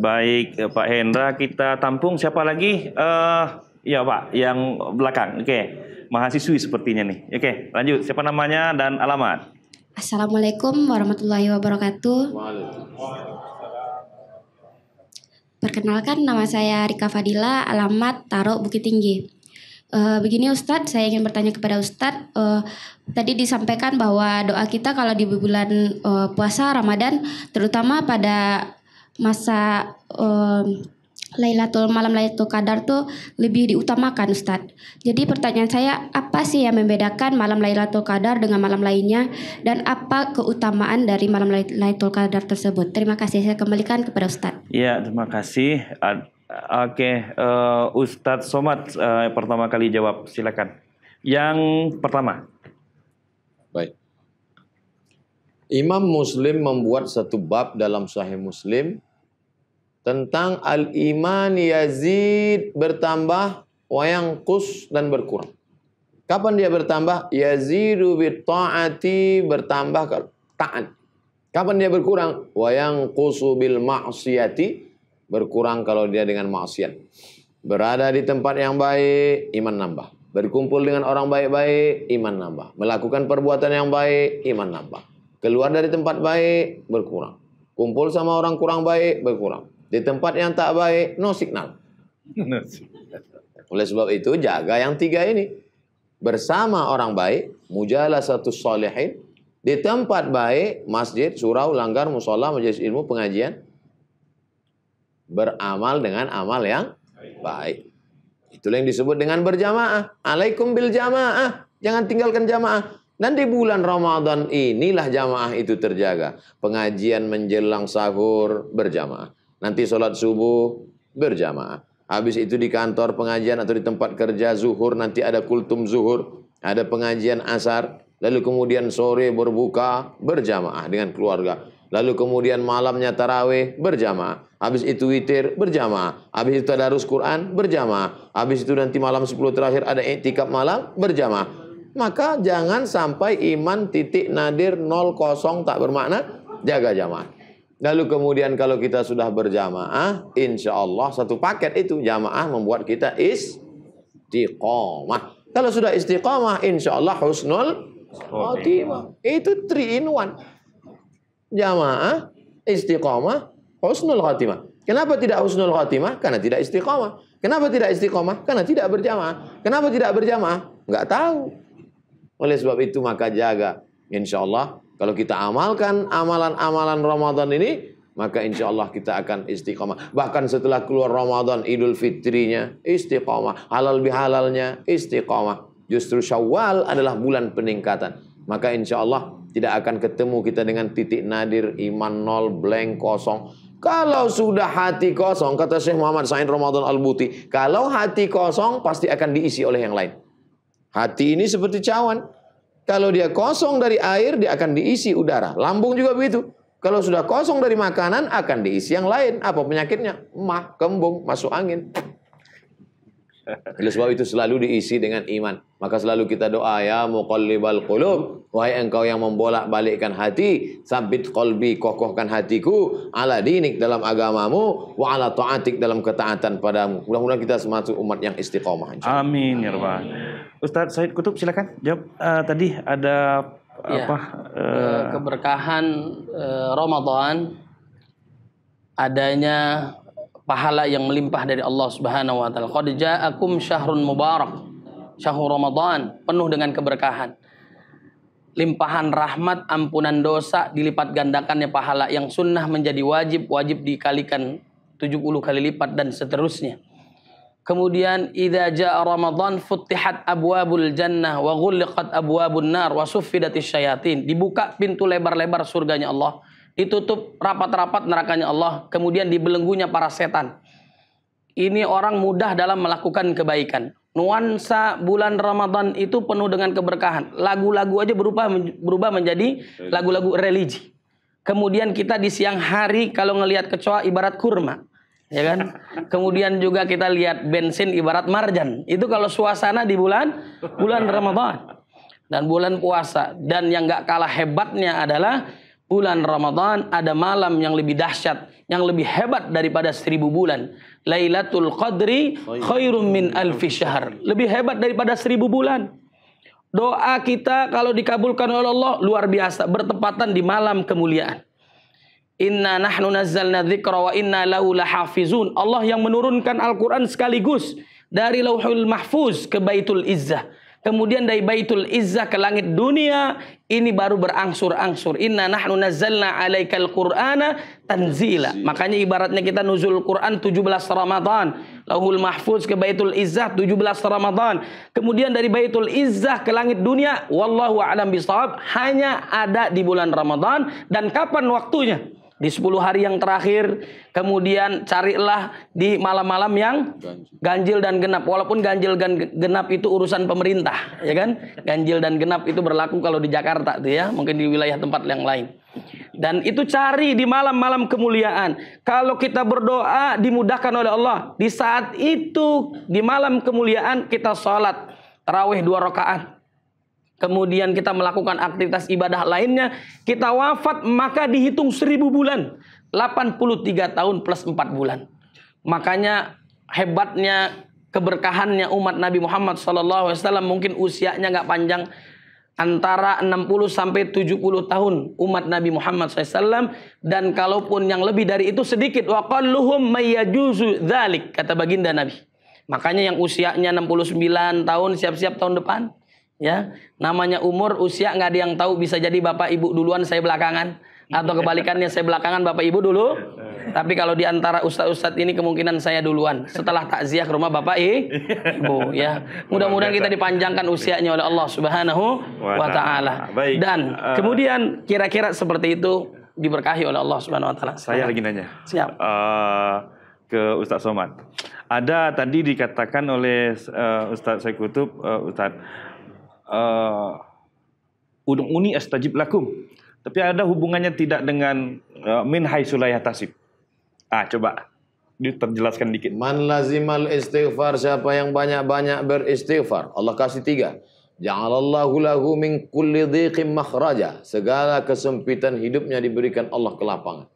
Speaker 1: Baik eh, Pak Hendra, kita tampung siapa lagi? Uh, ya Pak, yang belakang. Oke, okay. mahasiswi sepertinya nih. Oke, okay, lanjut. Siapa namanya dan alamat?
Speaker 3: Assalamualaikum warahmatullahi wabarakatuh. Waalaikumsalam. Perkenalkan nama saya Rika Fadila, alamat Taro Bukit Tinggi. Uh, begini Ustadz, saya ingin bertanya kepada Ustadz. Uh, tadi disampaikan bahwa doa kita kalau di bulan uh, puasa Ramadan, terutama pada masa uh, Lailatul malam Lailatul Qadar tuh lebih diutamakan Ustaz. Jadi pertanyaan saya apa sih yang membedakan malam Lailatul Qadar dengan malam lainnya dan apa keutamaan dari malam Lailatul Qadar tersebut? Terima kasih saya kembalikan kepada Ustaz.
Speaker 1: Iya, terima kasih. Oke, okay, uh, eh, Ustadz Somad uh, pertama kali jawab, silakan. Yang pertama.
Speaker 2: Baik. Imam Muslim membuat satu bab dalam Sahih Muslim tentang al-iman yazid bertambah wayang kus dan berkurang. Kapan dia bertambah? Yazidu bi ta'ati bertambah kalau taat. Kapan dia berkurang? Wayang kusu bil ma'siyati berkurang kalau dia dengan maksiat. Berada di tempat yang baik, iman nambah. Berkumpul dengan orang baik-baik, iman nambah. Melakukan perbuatan yang baik, iman nambah. Keluar dari tempat baik, berkurang. Kumpul sama orang kurang baik, berkurang di tempat yang tak baik, no signal. Oleh sebab itu, jaga yang tiga ini. Bersama orang baik, mujalah satu solehin. Di tempat baik, masjid, surau, langgar, musola, majelis ilmu, pengajian. Beramal dengan amal yang baik. Itulah yang disebut dengan berjamaah. Alaikum bil jamaah. Jangan tinggalkan jamaah. Dan di bulan Ramadan inilah jamaah itu terjaga. Pengajian menjelang sahur berjamaah. Nanti sholat subuh berjamaah. Habis itu di kantor pengajian atau di tempat kerja zuhur nanti ada kultum zuhur, ada pengajian asar, lalu kemudian sore berbuka berjamaah dengan keluarga. Lalu kemudian malamnya taraweh berjamaah. Habis itu witir berjamaah. Habis itu ada harus Quran berjamaah. Habis itu nanti malam 10 terakhir ada etikap malam berjamaah. Maka jangan sampai iman titik nadir 0 kosong tak bermakna jaga jamaah. Lalu kemudian kalau kita sudah berjamaah, insya Allah satu paket itu jamaah membuat kita istiqomah. Kalau sudah istiqomah, insya Allah husnul khotimah. Itu three in one. Jamaah, istiqomah, husnul khotimah. Kenapa tidak husnul khotimah? Karena tidak istiqomah. Kenapa tidak istiqomah? Karena tidak berjamaah. Kenapa tidak berjamaah? Enggak tahu. Oleh sebab itu maka jaga. Insya Allah kalau kita amalkan amalan-amalan Ramadan ini, maka insya Allah kita akan istiqomah. Bahkan setelah keluar Ramadan, Idul Fitrinya istiqomah, halal bihalalnya istiqomah. Justru Syawal adalah bulan peningkatan. Maka insya Allah tidak akan ketemu kita dengan titik nadir, iman nol, blank, kosong. Kalau sudah hati kosong, kata Syekh Muhammad Said Ramadan Al-Buti, kalau hati kosong pasti akan diisi oleh yang lain. Hati ini seperti cawan. Kalau dia kosong dari air, dia akan diisi udara. Lambung juga begitu. Kalau sudah kosong dari makanan, akan diisi yang lain. Apa penyakitnya? Emah, kembung, masuk angin. Oleh sebab itu selalu diisi dengan iman. Maka selalu kita doa ya muqallibal qulub, wahai engkau yang membolak-balikkan hati, sabit qalbi, kokohkan hatiku ala dinik dalam agamamu wa ala taatik dalam ketaatan padamu. Mudah-mudahan kita semacam umat yang istiqomah.
Speaker 1: Amin ya rabbal. Ustaz Said Kutub silakan jawab uh, tadi ada ya, apa uh, keberkahan uh,
Speaker 3: Ramadan adanya pahala yang melimpah dari Allah Subhanahu wa taala. Qad ja'akum syahrun mubarak. Syahrul Ramadan penuh dengan keberkahan. Limpahan rahmat, ampunan dosa, dilipat gandakannya pahala yang sunnah menjadi wajib, wajib dikalikan 70 kali lipat dan seterusnya. Kemudian idza jaa Ramadan futtihat abwabul jannah wa ghulqat abwabun nar wa suffidatisy syayatin. Dibuka pintu lebar-lebar surganya Allah ditutup rapat-rapat nerakanya Allah, kemudian dibelenggunya para setan. Ini orang mudah dalam melakukan kebaikan. Nuansa bulan Ramadan itu penuh dengan keberkahan. Lagu-lagu aja berubah berubah menjadi lagu-lagu religi. Kemudian kita di siang hari kalau ngelihat kecoa ibarat kurma, ya kan? Kemudian juga kita lihat bensin ibarat marjan. Itu kalau suasana di bulan bulan Ramadan dan bulan puasa. Dan yang nggak kalah hebatnya adalah bulan Ramadan ada malam yang lebih dahsyat, yang lebih hebat daripada seribu bulan. Lailatul Qadri khairum min alfi syahr. Lebih hebat daripada seribu bulan. Doa kita kalau dikabulkan oleh Allah luar biasa, bertepatan di malam kemuliaan. Inna nahnu nazzalna dzikra wa inna lahu lahafizun. Allah yang menurunkan Al-Qur'an sekaligus dari Lauhul Mahfuz ke Baitul Izzah kemudian dari Baitul Izzah ke langit dunia ini baru berangsur-angsur inna nahnu nazzalna alaikal qur'ana tanzila makanya ibaratnya kita nuzul Quran 17 Ramadan Lauhul Mahfuz ke Baitul Izzah 17 Ramadan kemudian dari Baitul Izzah ke langit dunia wallahu alam bisawab hanya ada di bulan Ramadan dan kapan waktunya di 10 hari yang terakhir, kemudian carilah di malam-malam yang ganjil dan genap. Walaupun ganjil dan genap itu urusan pemerintah, ya kan? Ganjil dan genap itu berlaku kalau di Jakarta tuh ya, mungkin di wilayah tempat yang lain. Dan itu cari di malam-malam kemuliaan. Kalau kita berdoa dimudahkan oleh Allah, di saat itu di malam kemuliaan kita sholat tarawih dua rakaat kemudian kita melakukan aktivitas ibadah lainnya, kita wafat maka dihitung seribu bulan, 83 tahun plus 4 bulan. Makanya hebatnya keberkahannya umat Nabi Muhammad SAW mungkin usianya nggak panjang antara 60 sampai 70 tahun umat Nabi Muhammad SAW dan kalaupun yang lebih dari itu sedikit waqalluhum mayyajuzu dzalik kata baginda Nabi. Makanya yang usianya 69 tahun siap-siap tahun depan ya namanya umur usia nggak ada yang tahu bisa jadi bapak ibu duluan saya belakangan atau kebalikannya saya belakangan bapak ibu dulu tapi kalau di antara ustadz ustadz ini kemungkinan saya duluan setelah takziah ke rumah bapak ibu ya mudah-mudahan kita dipanjangkan usianya oleh Allah subhanahu wa taala dan eh, kemudian kira-kira seperti itu diberkahi oleh Allah subhanahu wa taala saya lagi nanya siap
Speaker 1: uh, ke Ustadz Somad ada tadi dikatakan oleh uh, eh, Ustadz kutub uh, Ustadz uh, eh, Uni astajib lakum. Tapi ada hubungannya tidak dengan uh, min sulayah tasib. Ah, coba diterjelaskan dikit. Man
Speaker 2: lazimal istighfar siapa yang banyak-banyak beristighfar. Allah kasih tiga. Ja'alallahu lahu min kulli dhiqin makhraja. Segala kesempitan hidupnya diberikan Allah ke lapangan.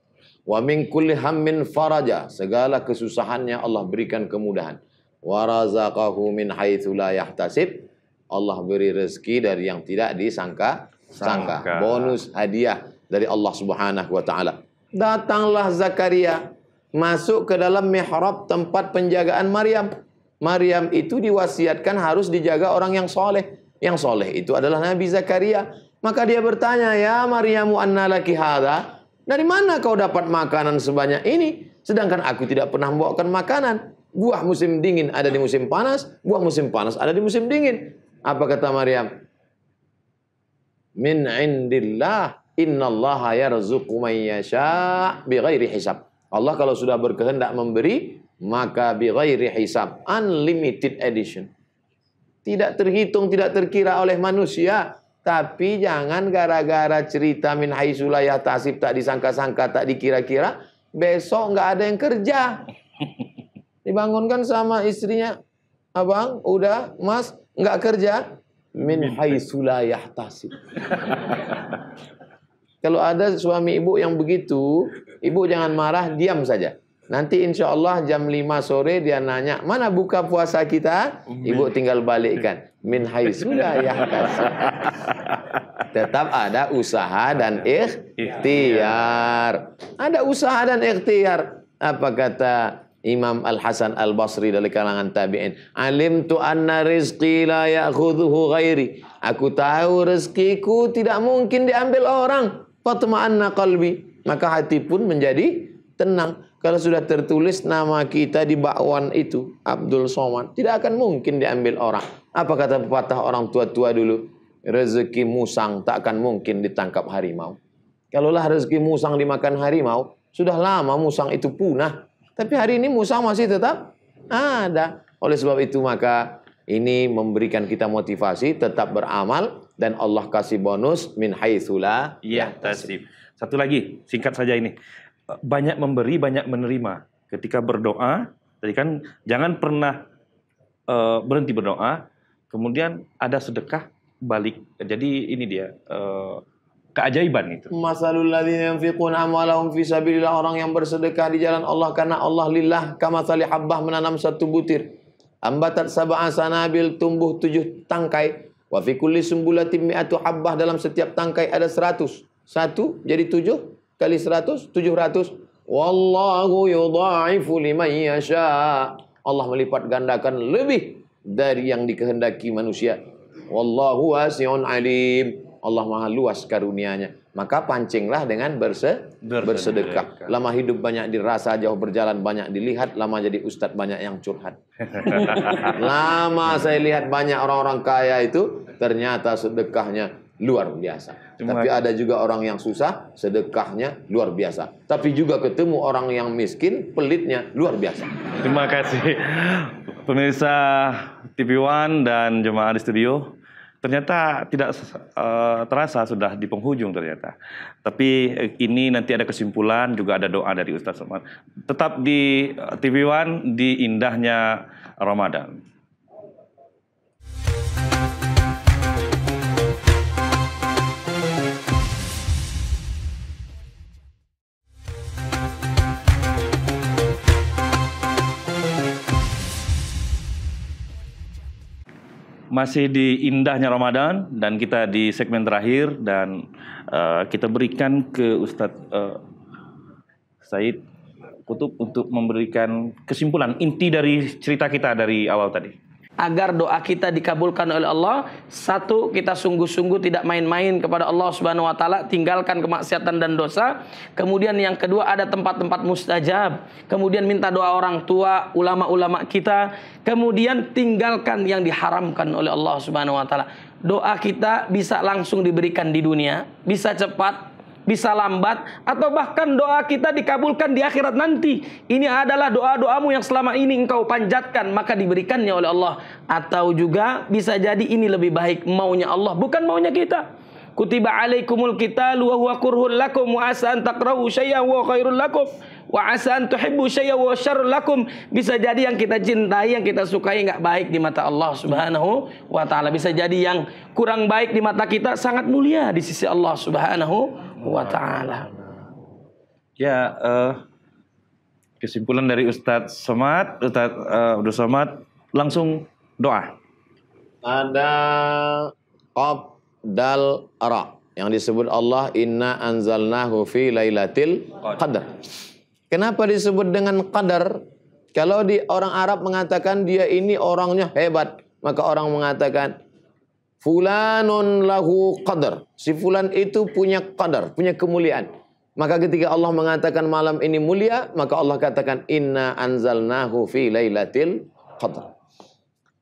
Speaker 2: Wa min kulli hammin faraja. Segala kesusahannya Allah berikan kemudahan. Wa razaqahu min haitsu la yahtasib Allah beri rezeki dari yang tidak disangka sangka. sangka. Bonus hadiah dari Allah Subhanahu wa taala. Datanglah Zakaria masuk ke dalam mihrab tempat penjagaan Maryam. Maryam itu diwasiatkan harus dijaga orang yang soleh. Yang soleh itu adalah Nabi Zakaria. Maka dia bertanya, ya Maryamu anna laki hadha. Dari mana kau dapat makanan sebanyak ini? Sedangkan aku tidak pernah membawakan makanan. Buah musim dingin ada di musim panas, buah musim panas ada di musim dingin. Apa kata Maryam? Min indillah innallaha yarzuqu man yasha bighairi hisab. Allah kalau sudah berkehendak memberi, maka bighairi hisab, unlimited edition. Tidak terhitung, tidak terkira oleh manusia. Tapi jangan gara-gara cerita min haisulayah tasib tak disangka-sangka, tak dikira-kira, besok nggak ada yang kerja. Dibangunkan sama istrinya, abang, udah, mas, nggak kerja min haitsu yahtasib. Kalau ada suami ibu yang begitu, ibu jangan marah, diam saja. Nanti insya Allah jam 5 sore dia nanya, mana buka puasa kita? Ibu tinggal balikkan. Min sulayah ya Tetap ada usaha dan ikhtiar. Ada usaha dan ikhtiar. Apa kata Imam Al Hasan Al Basri dari kalangan tabi'in. Alim tu anna rizqi la ya'khudhuhu ghairi. Aku tahu rezekiku tidak mungkin diambil orang. Fatma'anna qalbi. Maka hati pun menjadi tenang. Kalau sudah tertulis nama kita di bakwan itu, Abdul Somad, tidak akan mungkin diambil orang. Apa kata pepatah orang tua-tua dulu? Rezeki musang tak akan mungkin ditangkap harimau. Kalaulah rezeki musang dimakan harimau, sudah lama musang itu punah. Tapi hari ini Musa masih tetap ada. Oleh sebab itu maka ini memberikan kita motivasi tetap
Speaker 1: beramal dan Allah kasih bonus min haitsula iya, ya tasib. Satu lagi, singkat saja ini. Banyak memberi, banyak menerima. Ketika berdoa, tadi kan jangan pernah uh, berhenti berdoa, kemudian ada sedekah balik. Jadi ini dia uh, keajaiban itu.
Speaker 2: Masalul ladzina yunfiquna amwalahum fi sabilillah orang yang bersedekah di jalan Allah karena Allah lillah kama habbah menanam satu butir. Ambatat sab'a sanabil tumbuh tujuh tangkai. Wa fi kulli sumbulatin mi'atu habbah dalam setiap tangkai ada seratus. Satu jadi tujuh kali seratus tujuh ratus. Wallahu yudha'ifu liman yasha. Allah melipat gandakan lebih dari yang dikehendaki manusia. Wallahu wasi'un alim. Allah Maha luas karuniaNya, Maka pancinglah dengan berse bersedekah. Lama hidup banyak dirasa, jauh berjalan banyak dilihat, lama jadi ustadz banyak yang curhat. lama saya lihat banyak orang-orang kaya itu ternyata sedekahnya luar biasa. Cuma... Tapi ada juga orang yang susah, sedekahnya luar biasa. Tapi juga ketemu orang yang miskin, pelitnya luar biasa.
Speaker 1: Terima kasih. Pemirsa TV One dan jemaah di studio, ternyata tidak eh, terasa sudah di penghujung ternyata. Tapi eh, ini nanti ada kesimpulan juga ada doa dari Ustaz Salman. Tetap di eh, TV One di indahnya Ramadan. masih di indahnya Ramadan dan kita di segmen terakhir dan uh, kita berikan ke Ustadz uh, Said Kutub untuk memberikan kesimpulan inti dari cerita kita dari awal tadi
Speaker 3: agar doa kita dikabulkan oleh Allah. Satu, kita sungguh-sungguh tidak main-main kepada Allah Subhanahu wa taala, tinggalkan kemaksiatan dan dosa. Kemudian yang kedua ada tempat-tempat mustajab. Kemudian minta doa orang tua, ulama-ulama kita. Kemudian tinggalkan yang diharamkan oleh Allah Subhanahu wa taala. Doa kita bisa langsung diberikan di dunia, bisa cepat bisa lambat, atau bahkan doa kita dikabulkan di akhirat nanti. Ini adalah doa-doamu yang selama ini engkau panjatkan, maka diberikannya oleh Allah. Atau juga bisa jadi ini lebih baik maunya Allah, bukan maunya kita. Kutiba alaikumul qitalu wa huwa kurhul lakum wa asa an takrahu syai'an wa khairul lakum wa asa an tuhibbu syai'an wa syarrul lakum. Bisa jadi yang kita cintai, yang kita sukai enggak baik di mata Allah Subhanahu wa taala. Bisa jadi yang kurang baik di mata kita sangat mulia di sisi Allah Subhanahu wa taala.
Speaker 1: Ya, uh, kesimpulan dari Ustadz Somad, Ustadz uh, Somad langsung doa.
Speaker 2: Ada Qab dal ra yang disebut Allah inna anzalnahu fi lailatil qadar. Kenapa disebut dengan qadar? Kalau di orang Arab mengatakan dia ini orangnya hebat, maka orang mengatakan Fulanun lahu qadar. Si fulan itu punya qadar, punya kemuliaan. Maka ketika Allah mengatakan malam ini mulia, maka Allah katakan inna anzalnahu fi lailatil qadar.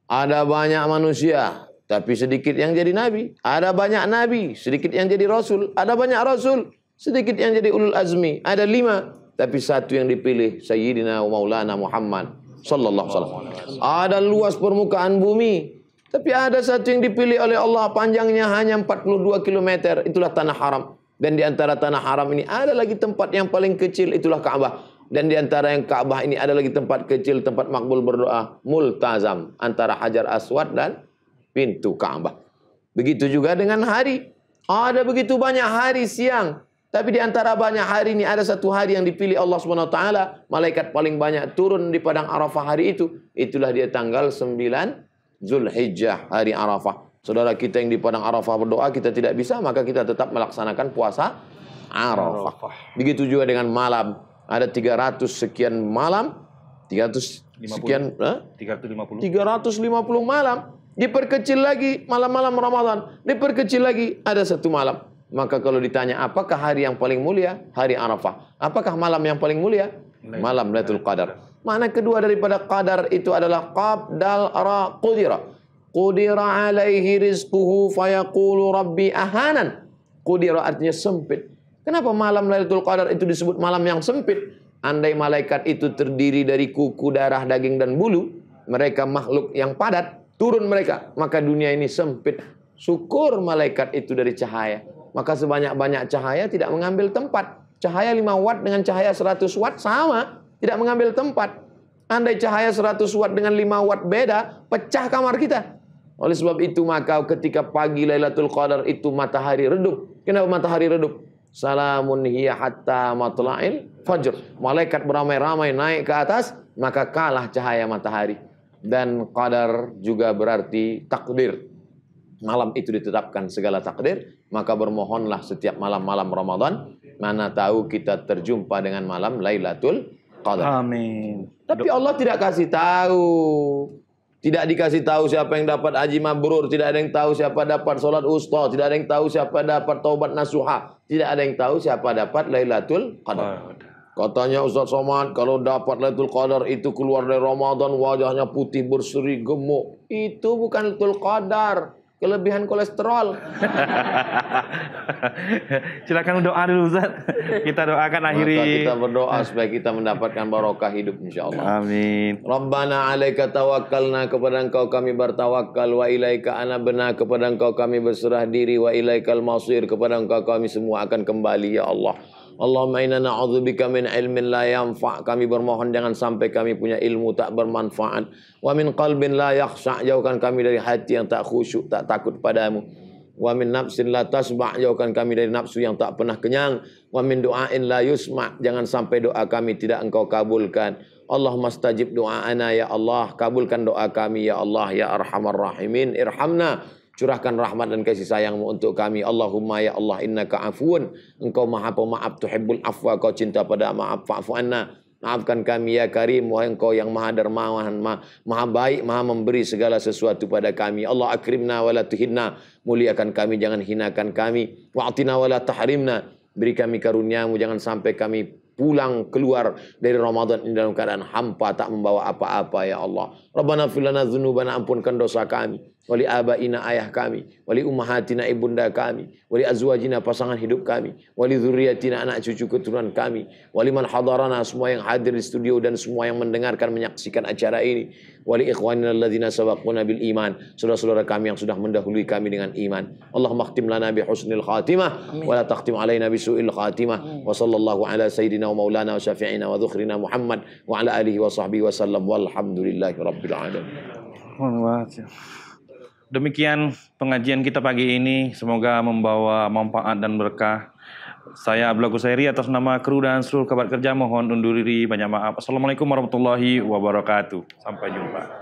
Speaker 2: Ada banyak manusia, tapi sedikit yang jadi nabi. Ada banyak nabi, sedikit yang jadi rasul. Ada banyak rasul, sedikit yang jadi ulul azmi. Ada lima, tapi satu yang dipilih Sayyidina Maulana Muhammad sallallahu alaihi wasallam. Ada luas permukaan bumi, tapi ada satu yang dipilih oleh Allah panjangnya hanya 42 km, itulah tanah haram. Dan di antara tanah haram ini ada lagi tempat yang paling kecil, itulah Ka'bah. Dan di antara yang Ka'bah ini ada lagi tempat kecil, tempat makbul berdoa, multazam antara Hajar Aswad dan pintu Ka'bah. Begitu juga dengan hari. Ada begitu banyak hari siang, tapi di antara banyak hari ini ada satu hari yang dipilih Allah swt malaikat paling banyak turun di padang Arafah hari itu. Itulah dia tanggal 9 Zulhijjah, hari Arafah. Saudara kita yang di Padang Arafah berdoa, kita tidak bisa, maka kita tetap melaksanakan puasa Arafah. Begitu juga dengan malam. Ada 300 sekian malam, 300 50, sekian, eh? 350. 350 malam. Diperkecil lagi malam-malam Ramadan. Diperkecil lagi ada satu malam. Maka kalau ditanya apakah hari yang paling mulia? Hari Arafah. Apakah malam yang paling mulia? Malam Lailatul Qadar. Makna kedua daripada qadar itu adalah dal ra qudira. Qudira alaihi rizquhu fayaqulu rabbi ahanan. Qudira artinya sempit. Kenapa malam Lailatul Qadar itu disebut malam yang sempit? Andai malaikat itu terdiri dari kuku, darah, daging, dan bulu, mereka makhluk yang padat, turun mereka. Maka dunia ini sempit. Syukur malaikat itu dari cahaya. Maka sebanyak-banyak cahaya tidak mengambil tempat. Cahaya 5 watt dengan cahaya 100 watt sama tidak mengambil tempat. Andai cahaya 100 watt dengan 5 watt beda, pecah kamar kita. Oleh sebab itu maka ketika pagi Lailatul Qadar itu matahari redup. Kenapa matahari redup? Salamun hiya hatta matla'il fajr. Malaikat beramai-ramai naik ke atas, maka kalah cahaya matahari. Dan qadar juga berarti takdir. Malam itu ditetapkan segala takdir, maka bermohonlah setiap malam-malam Ramadan. Mana tahu kita terjumpa dengan malam Lailatul qadar. Amin. Tapi Allah tidak kasih tahu. Tidak dikasih tahu siapa yang dapat haji mabrur, tidak ada yang tahu siapa dapat salat usta, tidak ada yang tahu siapa dapat taubat nasuha, tidak ada yang tahu siapa dapat Lailatul Qadar. Katanya Ustaz Somad, kalau dapat Lailatul Qadar itu keluar dari Ramadan wajahnya
Speaker 1: putih berseri gemuk.
Speaker 2: Itu bukan Lailatul Qadar kelebihan kolesterol.
Speaker 1: Silakan doa dulu Ustaz. Kita doakan
Speaker 2: akhiri. Maka kita berdoa supaya kita mendapatkan barokah hidup insyaallah. Amin. Rabbana 'alaika tawakkalna kepada Engkau kami bertawakal wa ilaika anabna kepada Engkau kami berserah diri wa ilaikal masir kepada Engkau kami semua akan kembali ya Allah. Allahumma inna na'udzubika min ilmin la yanfa' kami bermohon jangan sampai kami punya ilmu tak bermanfaat wa min qalbin la yakhsha' jauhkan kami dari hati yang tak khusyuk tak takut padamu wa min nafsin la tasba' jauhkan kami dari nafsu yang tak pernah kenyang wa min du'ain la yusma' jangan sampai doa kami tidak engkau kabulkan Allah Allahumma doa du'a'ana ya Allah kabulkan doa kami ya Allah ya arhamar rahimin irhamna Curahkan rahmat dan kasih sayangmu untuk kami. Allahumma ya Allah innaka ka'afun. Engkau maha pemaaf. Tuhibbul afwa. Kau cinta pada maaf. Fa'afu anna. Maafkan kami ya Karim, wahai engkau yang maha dermawan, maha, maha baik, maha memberi segala sesuatu pada kami. Allah akrimna wa la tuhinna. Muliakan kami, jangan hinakan kami. Wa'atina wa la tahrimna. Beri kami karuniamu, jangan sampai kami pulang keluar dari Ramadan ini dalam keadaan hampa tak membawa apa-apa ya Allah. Rabbana filana dzunubana ampunkan dosa kami wali abaina ayah kami, wali ummahatina ibunda kami, wali azwajina pasangan hidup kami, wali Zuriatina anak cucu keturunan kami, wali man hadarana semua yang hadir di studio dan semua yang mendengarkan menyaksikan acara ini, wali ikhwanina alladzina sabaquna bil iman, saudara-saudara kami yang sudah mendahului kami dengan iman. Allah khtim lana bi husnil khatimah wa la taqtim alaina bi su'il khatimah. Wa sallallahu ala sayyidina wa maulana wa syafi'ina wa dhukhrina Muhammad wa ala alihi wa sahbihi wa sallam walhamdulillahi alamin.
Speaker 1: Demikian pengajian kita pagi ini. Semoga membawa manfaat dan berkah. Saya Abdullah Kusairi atas nama kru dan seluruh kabar kerja mohon undur diri. Banyak maaf. Assalamualaikum warahmatullahi wabarakatuh. Sampai jumpa.